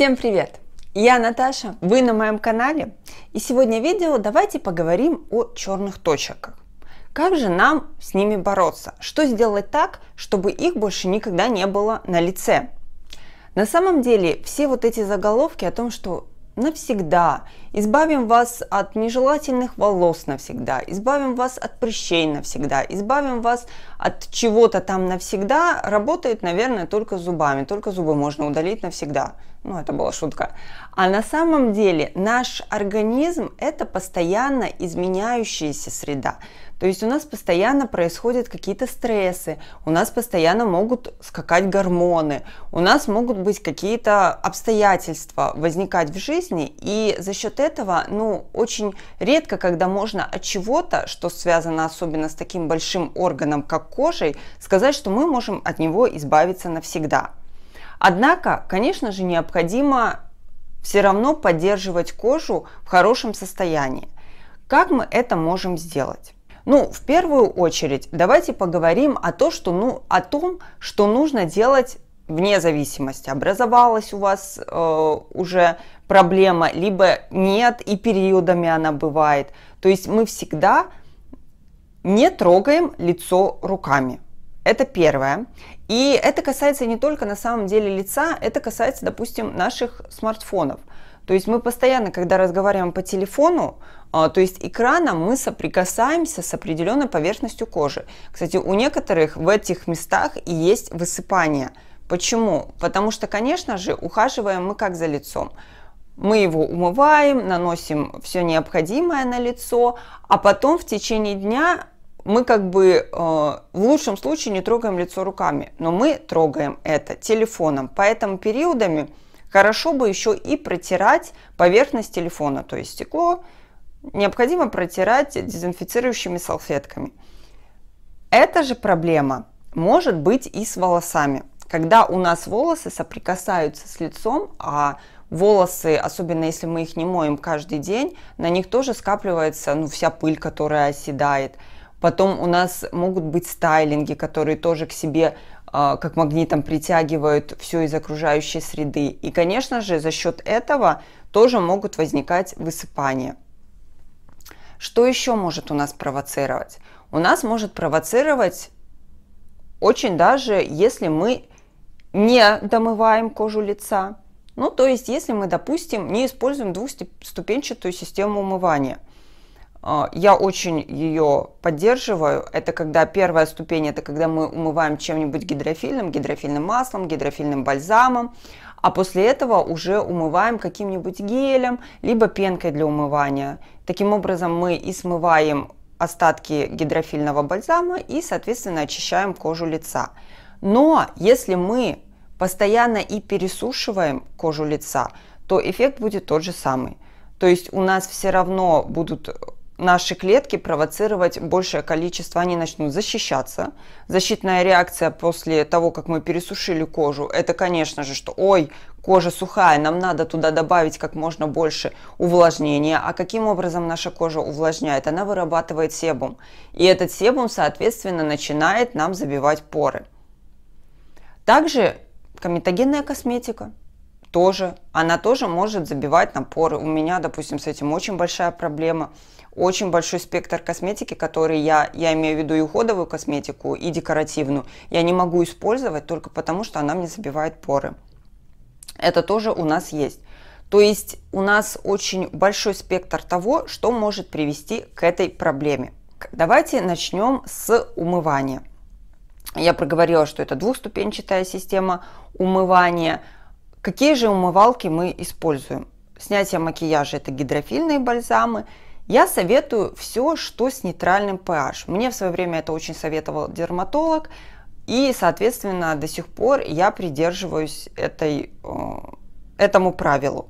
Всем привет! Я Наташа, вы на моем канале. И сегодня видео давайте поговорим о черных точках. Как же нам с ними бороться? Что сделать так, чтобы их больше никогда не было на лице? На самом деле все вот эти заголовки о том, что навсегда, избавим вас от нежелательных волос навсегда, избавим вас от прыщей навсегда, избавим вас от чего-то там навсегда, работает, наверное, только зубами, только зубы можно удалить навсегда. Ну, это была шутка. А на самом деле наш организм – это постоянно изменяющаяся среда. То есть у нас постоянно происходят какие-то стрессы, у нас постоянно могут скакать гормоны, у нас могут быть какие-то обстоятельства возникать в жизни, и за счет этого, ну, очень редко, когда можно от чего-то, что связано особенно с таким большим органом, как кожей, сказать, что мы можем от него избавиться навсегда. Однако, конечно же, необходимо все равно поддерживать кожу в хорошем состоянии. Как мы это можем сделать? Ну, в первую очередь, давайте поговорим о, то, что, ну, о том, что нужно делать вне зависимости, образовалась у вас э, уже проблема, либо нет, и периодами она бывает. То есть мы всегда не трогаем лицо руками. Это первое. И это касается не только на самом деле лица, это касается, допустим, наших смартфонов. То есть мы постоянно, когда разговариваем по телефону, а, то есть экраном мы соприкасаемся с определенной поверхностью кожи. Кстати, у некоторых в этих местах и есть высыпание. Почему? Потому что, конечно же, ухаживаем мы как за лицом. Мы его умываем, наносим все необходимое на лицо, а потом в течение дня мы как бы э, в лучшем случае не трогаем лицо руками, но мы трогаем это телефоном. Поэтому периодами хорошо бы еще и протирать поверхность телефона, то есть стекло необходимо протирать дезинфицирующими салфетками. Эта же проблема может быть и с волосами. Когда у нас волосы соприкасаются с лицом, а волосы, особенно если мы их не моем каждый день, на них тоже скапливается ну, вся пыль, которая оседает – Потом у нас могут быть стайлинги, которые тоже к себе а, как магнитом притягивают все из окружающей среды. И, конечно же, за счет этого тоже могут возникать высыпания. Что еще может у нас провоцировать? У нас может провоцировать очень даже, если мы не домываем кожу лица. Ну, то есть, если мы, допустим, не используем двухступенчатую систему умывания – а, я очень ее поддерживаю. Это когда первая ступень, это когда мы умываем чем-нибудь гидрофильным, гидрофильным маслом, гидрофильным бальзамом, а после этого уже умываем каким-нибудь гелем, либо пенкой для умывания. Таким образом мы и смываем остатки гидрофильного бальзама и, соответственно, очищаем кожу лица. Но если мы постоянно и пересушиваем кожу лица, то эффект будет тот же самый. То есть у нас все равно будут наши клетки провоцировать большее количество, они начнут защищаться. Защитная реакция после того, как мы пересушили кожу, это, конечно же, что «Ой, кожа сухая, нам надо туда добавить как можно больше увлажнения. А каким образом наша кожа увлажняет? Она вырабатывает себум. И этот себум, соответственно, начинает нам забивать поры. Также комедогенная косметика тоже, она тоже может забивать нам поры. У меня, допустим, с этим очень большая проблема очень большой спектр косметики, который я, я имею в виду и уходовую косметику, и декоративную, я не могу использовать только потому, что она мне забивает поры. Это тоже у нас есть. То есть у нас очень большой спектр того, что может привести к этой проблеме. Давайте начнем с умывания. Я проговорила, что это двухступенчатая система умывания. Какие же умывалки мы используем? Снятие макияжа – это гидрофильные бальзамы – я советую все, что с нейтральным pH. Мне в свое время это очень советовал дерматолог, и, соответственно, до сих пор я придерживаюсь этой, э, этому правилу.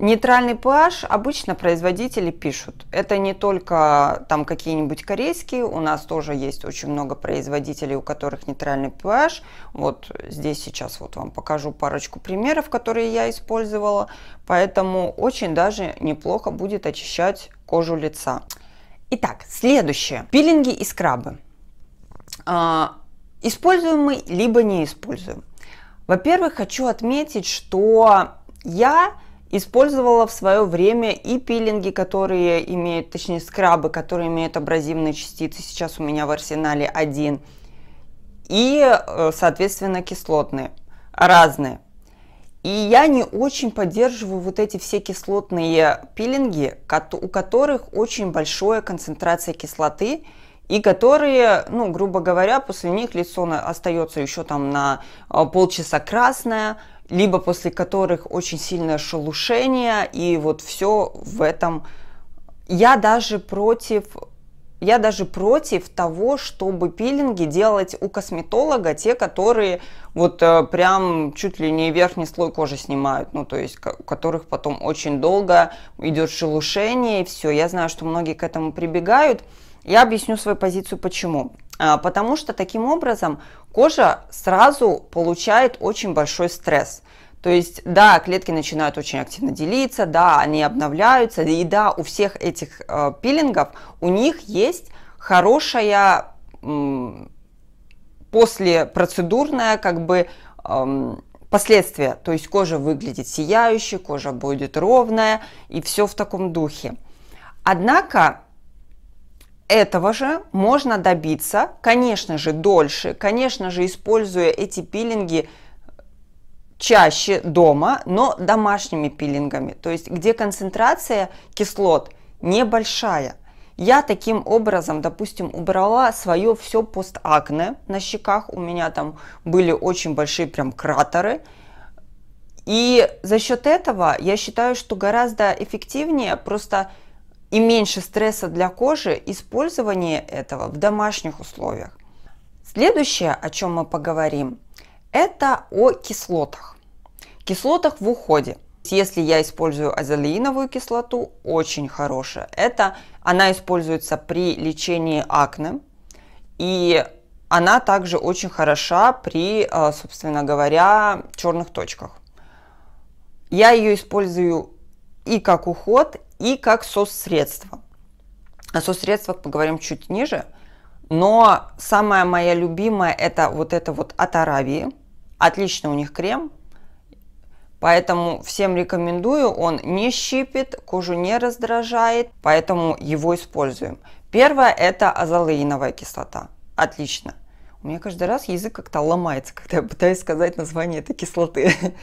Нейтральный pH обычно производители пишут. Это не только там какие-нибудь корейские, у нас тоже есть очень много производителей, у которых нейтральный pH. Вот здесь сейчас вот вам покажу парочку примеров, которые я использовала. Поэтому очень даже неплохо будет очищать кожу лица. Итак, следующее. Пилинги и скрабы. А, используем мы, либо не используем. Во-первых, хочу отметить, что я Использовала в свое время и пилинги, которые имеют, точнее скрабы, которые имеют абразивные частицы. Сейчас у меня в арсенале один. И, э, соответственно, кислотные. Разные. И я не очень поддерживаю вот эти все кислотные пилинги, у которых очень большая концентрация кислоты, и которые, ну, грубо говоря, после них лицо остается еще там на э, полчаса красное, либо после которых очень сильное шелушение, и вот все в этом. Я даже против я даже против того, чтобы пилинги делать у косметолога, те, которые вот э, прям чуть ли не верхний слой кожи снимают, ну то есть у которых потом очень долго идет шелушение и все. Я знаю, что многие к этому прибегают. Я объясню свою позицию почему. А, потому что таким образом кожа сразу получает очень большой стресс. То есть, да, клетки начинают очень активно делиться, да, они обновляются, и да, у всех этих э, пилингов у них есть хорошая после процедурное как бы эм, последствия. То есть кожа выглядит сияющей, кожа будет ровная и все в таком духе. Однако этого же можно добиться, конечно же, дольше, конечно же, используя эти пилинги чаще дома, но домашними пилингами, то есть где концентрация кислот небольшая. Я таким образом, допустим, убрала свое все постакне на щеках, у меня там были очень большие прям кратеры, и за счет этого я считаю, что гораздо эффективнее просто и меньше стресса для кожи использование этого в домашних условиях. Следующее, о чем мы поговорим, это о кислотах. Кислотах в уходе. Если я использую азелеиновую кислоту, очень хорошая. Это она используется при лечении акне. И она также очень хороша при, э, собственно говоря, черных точках. Я ее использую и как уход, и как соцсредство. О соцсредствах поговорим чуть ниже. Но самая моя любимая это вот это вот от Аравии. Отлично у них крем. Поэтому всем рекомендую. Он не щипит, кожу не раздражает, поэтому его используем. Первое это азолеиновая кислота. Отлично. У меня каждый раз язык как-то ломается, когда я пытаюсь сказать название этой кислоты.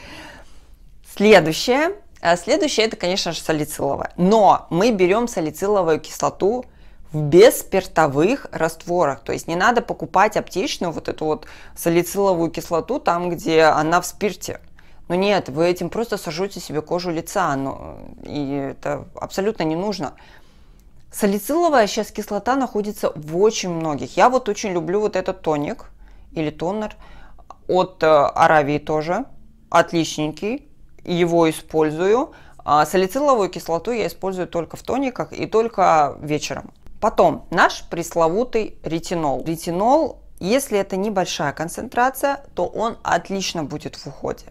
Следующее а следующее это, конечно же, салициловая. Но мы берем салициловую кислоту в беспиртовых растворах. То есть не надо покупать аптечную вот эту вот салициловую кислоту там, где она в спирте. Но ну нет, вы этим просто сожжете себе кожу лица, ну, и это абсолютно не нужно. Салициловая сейчас кислота находится в очень многих. Я вот очень люблю вот этот тоник или тонер от э, Аравии тоже. Отличненький его использую. А салициловую кислоту я использую только в тониках и только вечером. Потом наш пресловутый ретинол. Ретинол, если это небольшая концентрация, то он отлично будет в уходе.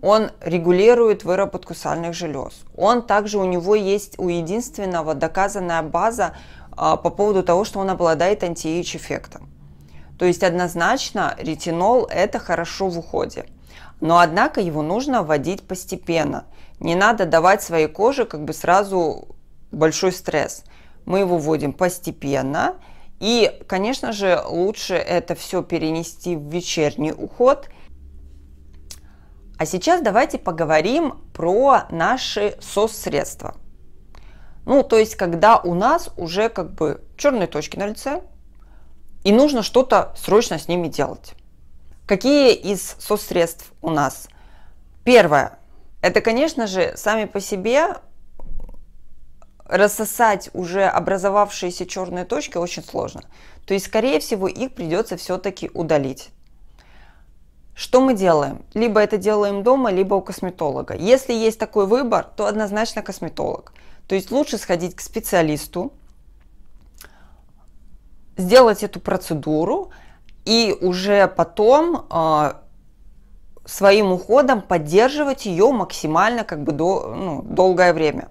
Он регулирует выработку сальных желез. Он также у него есть у единственного доказанная база а, по поводу того, что он обладает антиэйч эффектом. То есть однозначно ретинол это хорошо в уходе но однако его нужно вводить постепенно. Не надо давать своей коже как бы сразу большой стресс. Мы его вводим постепенно. И, конечно же, лучше это все перенести в вечерний уход. А сейчас давайте поговорим про наши сос-средства. Ну, то есть, когда у нас уже как бы черные точки на лице, и нужно что-то срочно с ними делать. Какие из соцсредств у нас? Первое. Это, конечно же, сами по себе рассосать уже образовавшиеся черные точки очень сложно. То есть, скорее всего, их придется все-таки удалить. Что мы делаем? Либо это делаем дома, либо у косметолога. Если есть такой выбор, то однозначно косметолог. То есть лучше сходить к специалисту, сделать эту процедуру, и уже потом э, своим уходом поддерживать ее максимально как бы до, ну, долгое время.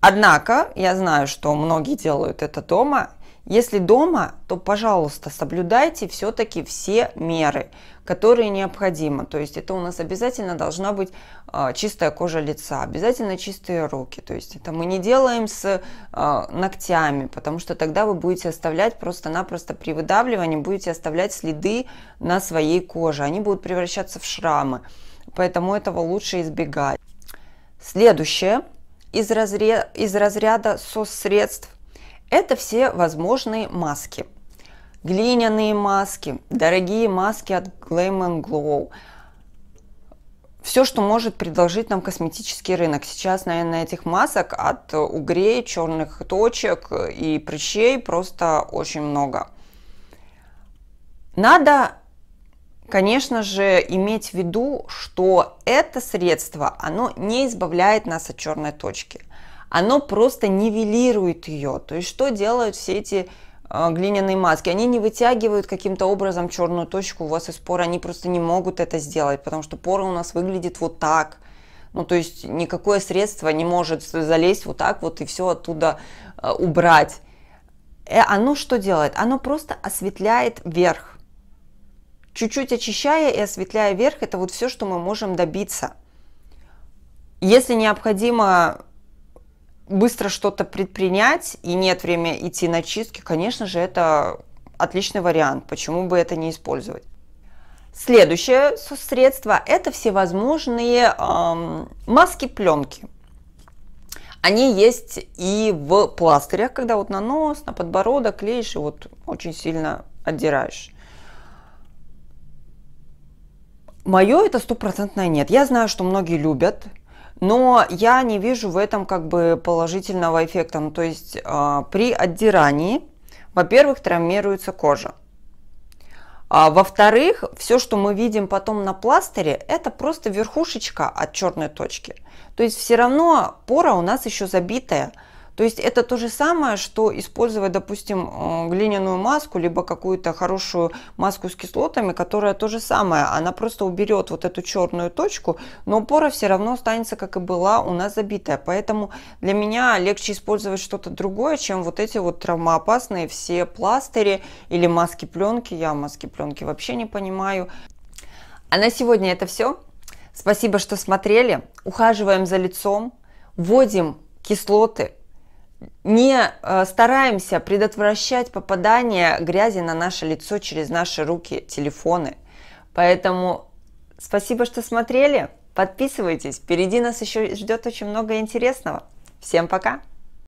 Однако я знаю, что многие делают это дома, если дома, то, пожалуйста, соблюдайте все-таки все меры, которые необходимы. То есть это у нас обязательно должна быть а, чистая кожа лица, обязательно чистые руки. То есть это мы не делаем с а, ногтями, потому что тогда вы будете оставлять просто-напросто при выдавливании, будете оставлять следы на своей коже. Они будут превращаться в шрамы, поэтому этого лучше избегать. Следующее из, разря... из разряда соцсредств это все возможные маски. Глиняные маски, дорогие маски от Glam and Glow. Все, что может предложить нам косметический рынок. Сейчас, наверное, этих масок от угрей, черных точек и прыщей просто очень много. Надо конечно же, иметь в виду, что это средство, оно не избавляет нас от черной точки оно просто нивелирует ее. То есть что делают все эти а, глиняные маски. Они не вытягивают каким-то образом черную точку у вас из поры, они просто не могут это сделать, потому что пора у нас выглядит вот так. Ну, то есть никакое средство не может залезть вот так вот и все оттуда а, убрать. И э, оно что делает? Оно просто осветляет верх. Чуть-чуть очищая и осветляя верх, это вот все, что мы можем добиться. Если необходимо быстро что-то предпринять и нет времени идти на чистки, конечно же, это отличный вариант. Почему бы это не использовать? Следующее средство – это всевозможные эм, маски-пленки. Они есть и в пластырях, когда вот на нос, на подбородок клеишь и вот очень сильно отдираешь. Мое это стопроцентное нет. Я знаю, что многие любят, но я не вижу в этом как бы положительного эффекта. Ну, то есть э, при отдирании, во-первых, травмируется кожа. А, во-вторых, все, что мы видим потом на пластыре, это просто верхушечка от черной точки. То есть все равно пора у нас еще забитая. То есть это то же самое, что использовать, допустим, э, глиняную маску, либо какую-то хорошую маску с кислотами, которая то же самое. Она просто уберет вот эту черную точку, но пора все равно останется, как и была, у нас забитая. Поэтому для меня легче использовать что-то другое, чем вот эти вот травмоопасные все пластыри или маски-пленки. Я маски-пленки вообще не понимаю. А на сегодня это все. Спасибо, что смотрели. Ухаживаем за лицом, вводим кислоты, не э, стараемся предотвращать попадание грязи на наше лицо через наши руки, телефоны. Поэтому спасибо, что смотрели. Подписывайтесь. Впереди нас еще ждет очень много интересного. Всем пока!